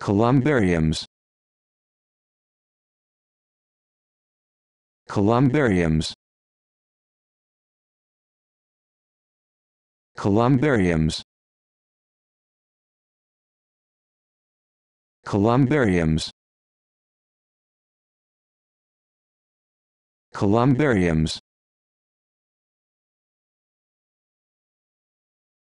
Columbariums Columbariums Columbariums Columbariums Columbariums